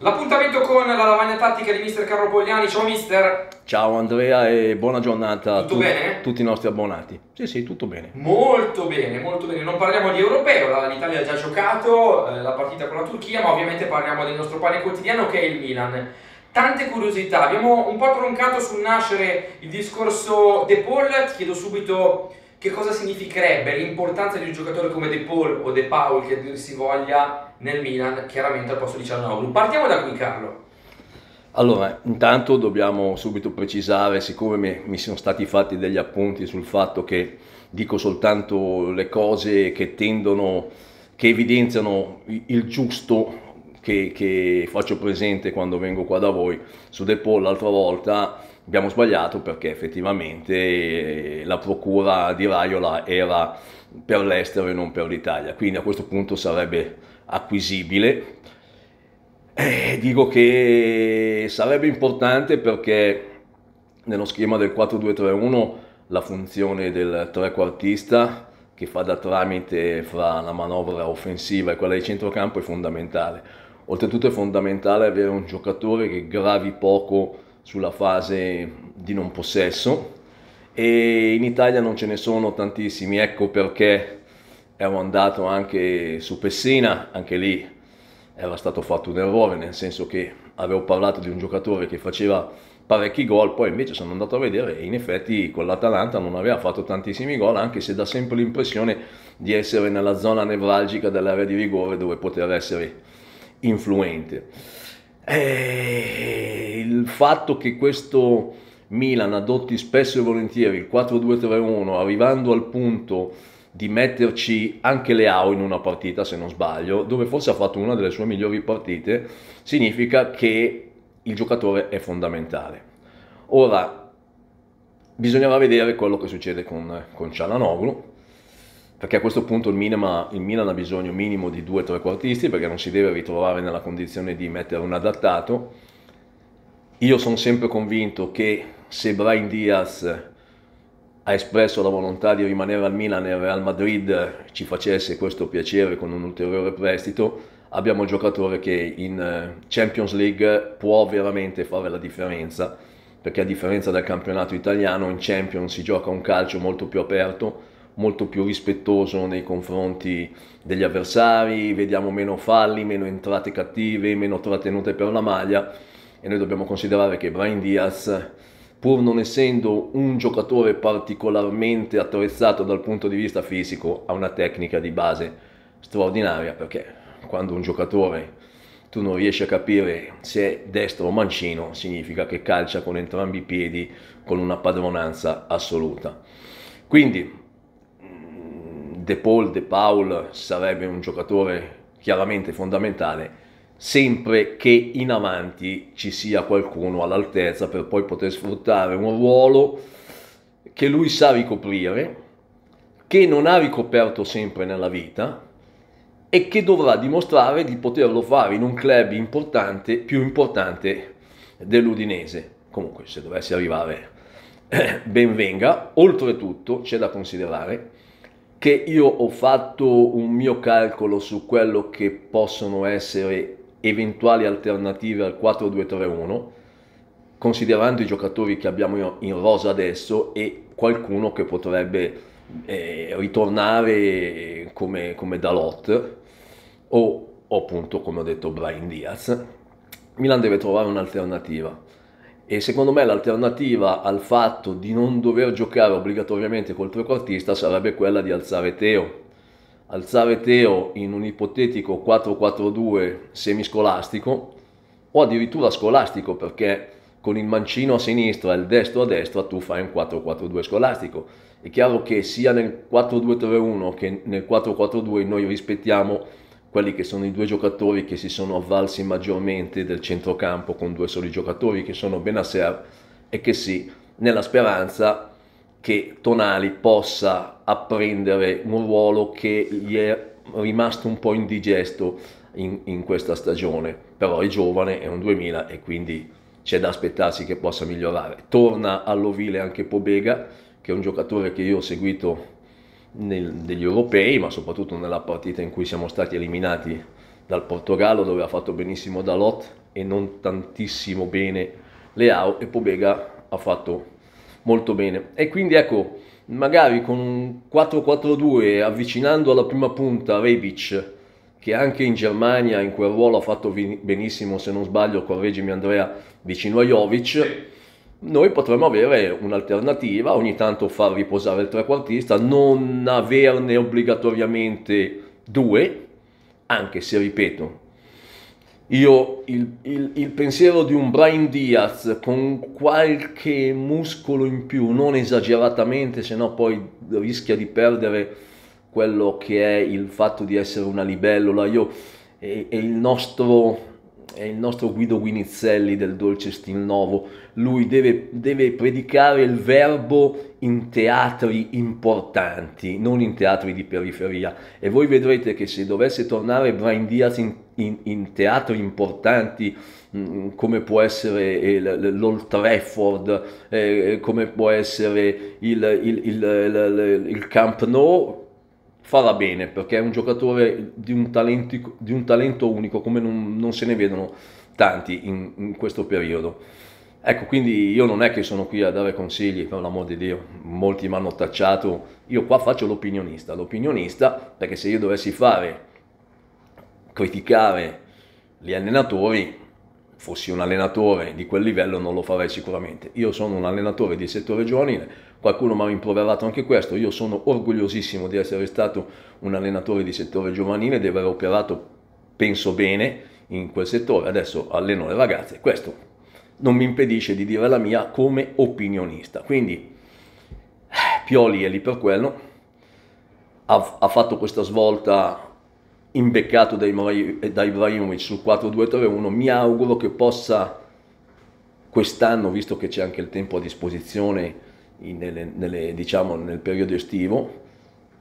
L'appuntamento con la lavagna tattica di mister Carlo Pogliani, ciao mister! Ciao Andrea e buona giornata a tu tutti i nostri abbonati. Sì sì, tutto bene. Molto bene, molto bene. Non parliamo di europeo, l'Italia ha già giocato eh, la partita con la Turchia, ma ovviamente parliamo del nostro pane quotidiano che è il Milan. Tante curiosità, abbiamo un po' troncato sul nascere il discorso De Paul, ti chiedo subito che cosa significherebbe l'importanza di un giocatore come De Paul o De Paul che dir si voglia nel Milan, chiaramente al posto di Cianoglu. Partiamo da qui Carlo. Allora, intanto dobbiamo subito precisare, siccome mi, mi, sono stati fatti degli appunti sul fatto che dico soltanto le cose che tendono, che evidenziano il giusto che, che faccio presente quando vengo qua da voi, su De Paul l'altra volta abbiamo sbagliato perché effettivamente eh, la procura di Raiola era per l'estero e non per l'Italia, quindi a questo punto sarebbe acquisibile, eh, dico che sarebbe importante perché nello schema del 4-2-3-1 la funzione del trequartista che fa da tramite fra la manovra offensiva e quella di centrocampo è fondamentale. Oltretutto è fondamentale avere un giocatore che gravi poco sulla fase di non possesso e in Italia non ce ne sono tantissimi, ecco perché ero andato anche su Pessina, anche lì era stato fatto un errore, nel senso che avevo parlato di un giocatore che faceva parecchi gol, poi invece sono andato a vedere e in effetti con l'Atalanta non aveva fatto tantissimi gol, anche se dà sempre l'impressione di essere nella zona nevralgica dell'area di rigore dove poter essere influente. E eh, il fatto che questo Milan adotti spesso e volentieri il 4-2-3-1 arrivando al punto di metterci anche Leao in una partita, se non sbaglio, dove forse ha fatto una delle sue migliori partite, significa che il giocatore è fondamentale. Ora, bisognerà vedere quello che succede con, con Cialanoglu, perché a questo punto il Milan, il Milan ha bisogno minimo di due o tre quartisti, perché non si deve ritrovare nella condizione di mettere un adattato. Io sono sempre convinto che se Brian Diaz ha espresso la volontà di rimanere al Milan e al Real Madrid ci facesse questo piacere con un ulteriore prestito, abbiamo un giocatore che in eh, Champions League può veramente fare la differenza, perché a differenza del campionato italiano in Champions si gioca un calcio molto più aperto, molto più rispettoso nei confronti degli avversari, vediamo meno falli, meno entrate cattive, meno trattenute per la maglia e noi dobbiamo considerare che Brian Diaz pur non essendo un giocatore particolarmente attrezzato dal punto di vista fisico, ha una tecnica di base straordinaria perché quando un giocatore tu non riesci a capire se è destro o mancino, significa che calcia con entrambi i piedi con una padronanza assoluta. Quindi mm, De Paul, De Paul sarebbe un giocatore chiaramente fondamentale sempre che in avanti ci sia qualcuno all'altezza per poi poter sfruttare un ruolo che lui sa ricoprire, che non ha ricoperto sempre nella vita e che dovrà dimostrare di poterlo fare in un club importante, più importante dell'Udinese. Comunque se dovesse arrivare eh, ben venga, oltretutto c'è da considerare che io ho fatto un mio calcolo su quello che possono essere eventuali alternative al 4-2-3-1 considerando i giocatori che abbiamo in rosa adesso e qualcuno che potrebbe eh, ritornare come, come Dalot o, o, appunto come ho detto Brian Diaz Milan deve trovare un'alternativa e secondo me l'alternativa al fatto di non dover giocare obbligatoriamente col trequartista sarebbe quella di alzare Teo alzare Teo in un ipotetico 4-4-2 semiscolastico o addirittura scolastico perché con il mancino a sinistra e il destro a destra tu fai un 4-4-2 scolastico. È chiaro che sia nel 4-2-3-1 che nel 4-4-2 noi rispettiamo quelli che sono i due giocatori che si sono avvalsi maggiormente del centrocampo con due soli giocatori che sono Benasser e che sì, nella speranza che Tonali possa a prendere un ruolo che gli è rimasto un po' indigesto in, in questa stagione, però è giovane, è un 2000 e quindi c'è da aspettarsi che possa migliorare. Torna all'ovile anche Pobega, che è un giocatore che io ho seguito nel, negli europei, ma soprattutto nella partita in cui siamo stati eliminati dal Portogallo, dove ha fatto benissimo Dalot e non tantissimo bene Leao, e Pobega ha fatto molto bene. E quindi ecco, magari con un 4-4-2 avvicinando alla prima punta Rebic, che anche in Germania in quel ruolo ha fatto benissimo, se non sbaglio, correggimi Andrea, vicino a Jovic, noi potremmo avere un'alternativa, ogni tanto far riposare il trequartista, non averne obbligatoriamente due, anche se, ripeto, io il, il, il, pensiero di un Brian Diaz con qualche muscolo in più, non esageratamente, se no poi rischia di perdere quello che è il fatto di essere una libellola. Io e, e il nostro è il nostro Guido Guinizelli del Dolce Stil Novo, lui deve, deve predicare il verbo in teatri importanti, non in teatri di periferia. E voi vedrete che se dovesse tornare Brian Diaz in, in, in teatri importanti, mh, mm, come può essere l'Old Trafford, eh, come può essere il, il, il Camp Nou, farà bene perché è un giocatore di un, talenti, di un talento unico come non, non, se ne vedono tanti in, in, questo periodo. Ecco, quindi io non è che sono qui a dare consigli, per l'amor di Dio, molti mi hanno tacciato, io qua faccio l'opinionista, l'opinionista perché se io dovessi fare, criticare gli allenatori, fossi un allenatore di quel livello non lo farei sicuramente. Io sono un allenatore di settore giovanile, qualcuno mi ha rimproverato anche questo, io sono orgogliosissimo di essere stato un allenatore di settore giovanile, di aver operato, penso bene, in quel settore, adesso alleno le ragazze, questo non mi impedisce di dire la mia come opinionista. Quindi eh, Pioli è lì per quello, ha, ha fatto questa svolta imbeccato da, Ibrahimovic sul 4-2-3-1, mi auguro che possa quest'anno, visto che c'è anche il tempo a disposizione nelle, nelle, diciamo, nel periodo estivo,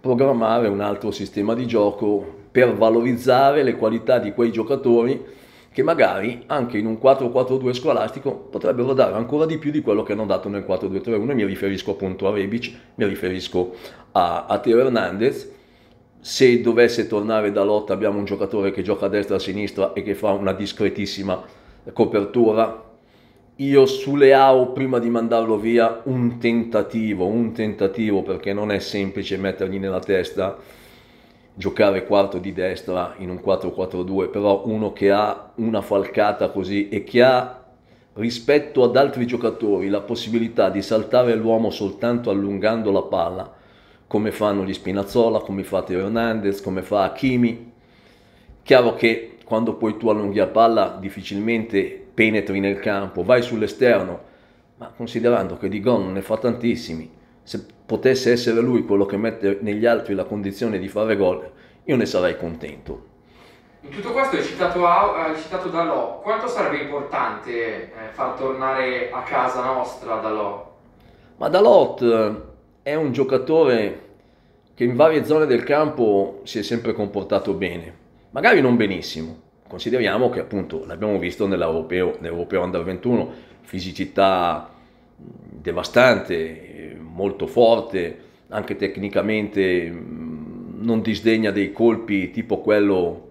programmare un altro sistema di gioco per valorizzare le qualità di quei giocatori che magari anche in un 4-4-2 scolastico potrebbero dare ancora di più di quello che hanno dato nel 4-2-3-1 mi riferisco appunto a Rebic, mi riferisco a, a Teo Hernandez se dovesse tornare da lotta abbiamo un giocatore che gioca a destra e a sinistra e che fa una discretissima copertura. Io su Leao prima di mandarlo via un tentativo, un tentativo perché non è semplice mettergli nella testa giocare quarto di destra in un 4-4-2, però uno che ha una falcata così e che ha rispetto ad altri giocatori la possibilità di saltare l'uomo soltanto allungando la palla come fanno gli Spinazzola, come fa Teo Hernandez, come fa Hakimi. Chiaro che quando poi tu allunghi la palla difficilmente penetri nel campo, vai sull'esterno, ma considerando che di gol non ne fa tantissimi, se potesse essere lui quello che mette negli altri la condizione di fare gol, io ne sarei contento. In tutto questo è citato, è eh, citato Dalò, quanto sarebbe importante eh, far tornare a casa nostra Dalò? Ma Dalò è un giocatore che in varie zone del campo si è sempre comportato bene, magari non benissimo. Consideriamo che appunto l'abbiamo visto nell'europeo, nell'europeo Under 21, fisicità devastante, molto forte, anche tecnicamente non disdegna dei colpi tipo quello,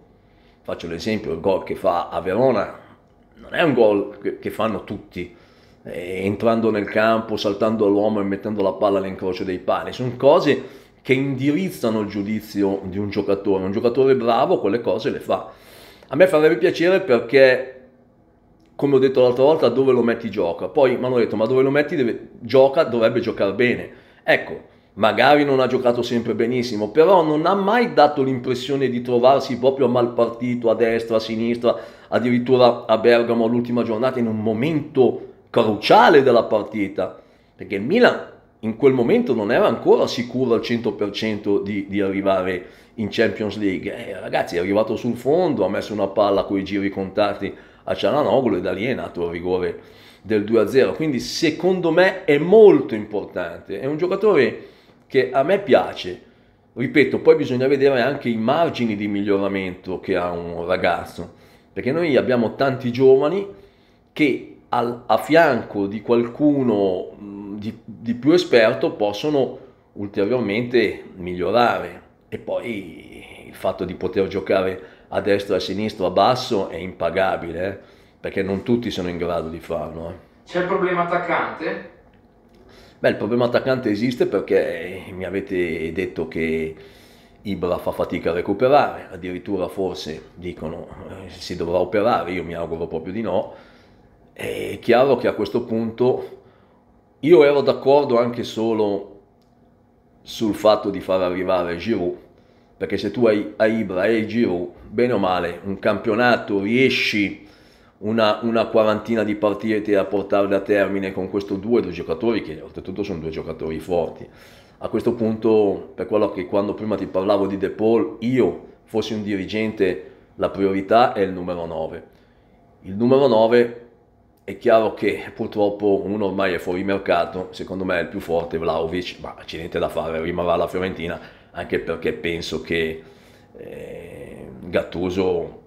faccio l'esempio, il gol che fa a Verona, non è un gol che fanno tutti, eh, entrando nel campo, saltando l'uomo e mettendo la palla all'incrocio dei pali. Sono cose che indirizzano il giudizio di un giocatore. Un giocatore bravo quelle cose le fa. A me farebbe piacere perché, come ho detto l'altra volta, dove lo metti gioca. Poi mi hanno detto, ma dove lo metti deve, gioca dovrebbe giocare bene. Ecco, magari non ha giocato sempre benissimo, però non ha mai dato l'impressione di trovarsi proprio a mal partito, a destra, a sinistra, addirittura a Bergamo all'ultima giornata in un momento cruciale della partita, perché il Milan in quel momento non era ancora sicuro al 100% di, di, arrivare in Champions League. Eh, ragazzi, è arrivato sul fondo, ha messo una palla con i giri contati a Cialanoglu e da lì è nato il rigore del 2-0. Quindi secondo me è molto importante, è un giocatore che a me piace. Ripeto, poi bisogna vedere anche i margini di miglioramento che ha un ragazzo, perché noi abbiamo tanti giovani che al, a fianco di qualcuno mm, di, di più esperto possono ulteriormente migliorare. E poi il fatto di poter giocare a destra, a sinistra, a basso è impagabile, eh? perché non tutti sono in grado di farlo. Eh. C'è il problema attaccante? Beh, il problema attaccante esiste perché mi avete detto che Ibra fa fatica a recuperare, addirittura forse dicono eh, si dovrà operare, io mi auguro proprio di no, è chiaro che a questo punto io ero d'accordo anche solo sul fatto di far arrivare Giroud, perché se tu hai, hai Ibra e Giroud, bene o male, un campionato riesci una, una quarantina di partite a portarle a termine con questo due, due giocatori che oltretutto sono due giocatori forti. A questo punto, per quello che quando prima ti parlavo di De Paul, io fossi un dirigente, la priorità è il numero 9. Il numero 9 è chiaro che purtroppo uno ormai è fuori mercato, secondo me è il più forte Vlaovic, ma c'è niente da fare, rimarrà la Fiorentina, anche perché penso che eh, Gattuso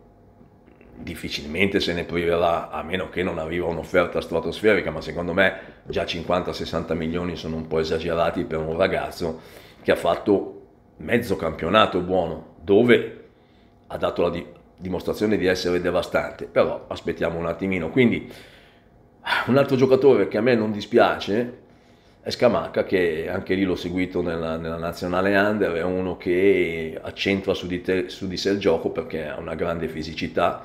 difficilmente se ne priverà a meno che non arriva un'offerta stratosferica ma secondo me già 50-60 milioni sono un po' esagerati per un ragazzo che ha fatto mezzo campionato buono dove ha dato la di- dimostrazione di essere devastante però aspettiamo un attimino quindi un altro giocatore che a me non dispiace è Scamacca, che anche lì l'ho seguito nella, nella nazionale under, è uno che accentua su di, te, su di sé il gioco perché ha una grande fisicità.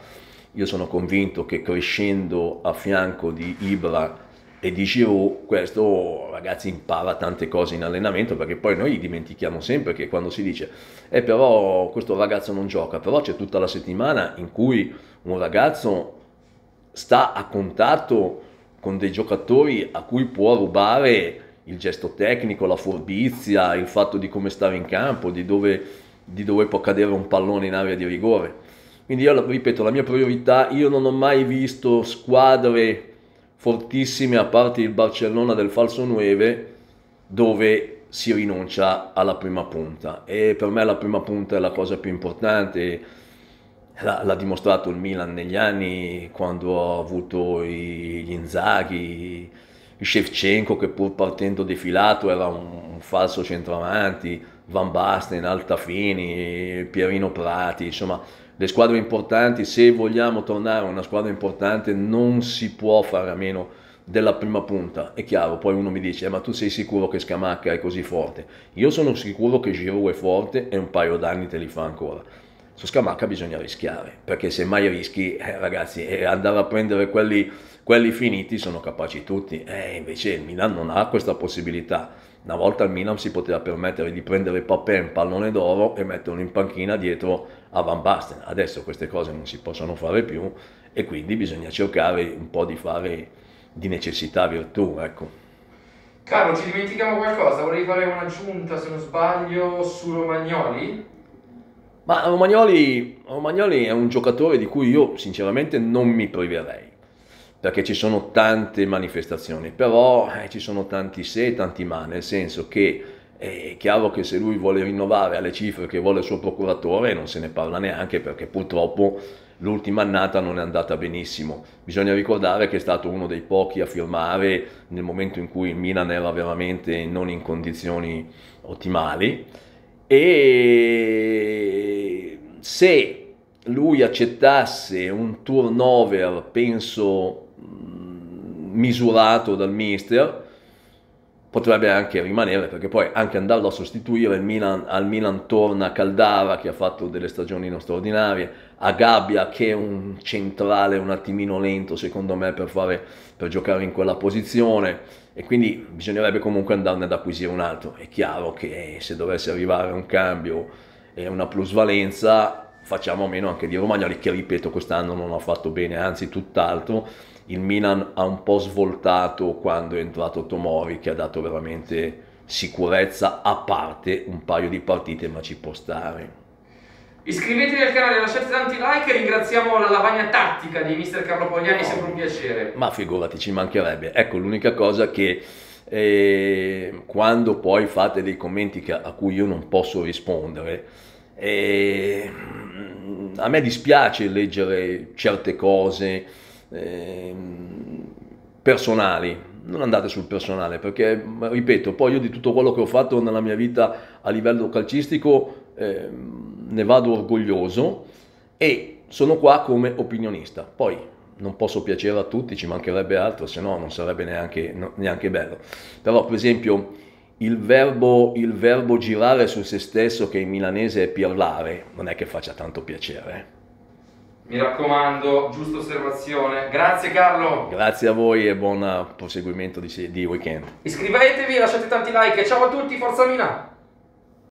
Io sono convinto che crescendo a fianco di Ibra e di Giroud, questo ragazzi impara tante cose in allenamento perché poi noi dimentichiamo sempre che quando si dice eh però questo ragazzo non gioca, però c'è tutta la settimana in cui un ragazzo sta a contatto con dei giocatori a cui può rubare il gesto tecnico, la furbizia, il fatto di come stare in campo, di dove, di dove può cadere un pallone in area di rigore. Quindi io ripeto, la mia priorità, io non ho mai visto squadre fortissime a parte il Barcellona del falso 9 dove si rinuncia alla prima punta e per me la prima punta è la cosa più importante l'ha, dimostrato il Milan negli anni quando ha avuto i, gli Inzaghi, il Shevchenko che pur partendo defilato era un, un falso centravanti, Van Basten, Altafini, Pierino Prati, insomma le squadre importanti, se vogliamo tornare a una squadra importante non si può fare a meno della prima punta. È chiaro, poi uno mi dice, eh, ma tu sei sicuro che Scamacca è così forte? Io sono sicuro che Giroud è forte e un paio d'anni te li fa ancora su Scamacca bisogna rischiare, perché se mai rischi, eh, ragazzi, eh, andare a prendere quelli, quelli, finiti sono capaci tutti, eh, invece il Milan non ha questa possibilità. Una volta il Milan si poteva permettere di prendere Papè in pallone d'oro e metterlo in panchina dietro a Van Basten, adesso queste cose non si possono fare più e quindi bisogna cercare un po' di fare di necessità virtù, ecco. Carlo, ci dimentichiamo qualcosa? Volevi fare un'aggiunta, se non sbaglio, su Romagnoli? Ma Romagnoli, Romagnoli è un giocatore di cui io sinceramente non mi priverei perché ci sono tante manifestazioni, però eh, ci sono tanti se e tanti ma, nel senso che eh, è chiaro che se lui vuole rinnovare alle cifre che vuole il suo procuratore non se ne parla neanche perché purtroppo l'ultima annata non è andata benissimo. Bisogna ricordare che è stato uno dei pochi a firmare nel momento in cui il Milan era veramente non in condizioni ottimali e se lui accettasse un turnover, penso, mm, misurato dal mister, potrebbe anche rimanere perché poi anche andarlo a sostituire Milan, al Milan torna Caldara che ha fatto delle stagioni non straordinarie a Gabbia che è un centrale un attimino lento secondo me per, fare, per giocare in quella posizione e quindi bisognerebbe comunque andarne ad acquisire un altro è chiaro che se dovesse arrivare un cambio e una plusvalenza facciamo a meno anche di Romagnoli che ripeto quest'anno non ha fatto bene anzi tutt'altro il Milan ha un po' svoltato quando è entrato Tomori che ha dato veramente sicurezza a parte un paio di partite ma ci può stare. Iscrivetevi al canale, lasciate tanti like e ringraziamo la lavagna tattica di mister Carlo Pogliani, è sempre un piacere. Ma figurati, ci mancherebbe. Ecco l'unica cosa che eh, quando poi fate dei commenti che, a cui io non posso rispondere, eh, a me dispiace leggere certe cose, Ehm, personali. Non andate sul personale perché, ripeto, poi io di tutto quello che ho fatto nella mia vita a livello calcistico eh, ne vado orgoglioso e sono qua come opinionista. Poi non posso piacere a tutti, ci mancherebbe altro, se no non sarebbe neanche, neanche bello. Però per esempio il verbo, il verbo girare su se stesso che in milanese è pirlare non è che faccia tanto piacere. Eh. Mi raccomando, giusta osservazione. Grazie Carlo. Grazie a voi e buon proseguimento di, di weekend. Iscrivetevi, lasciate tanti like. Ciao a tutti, Forza Mina.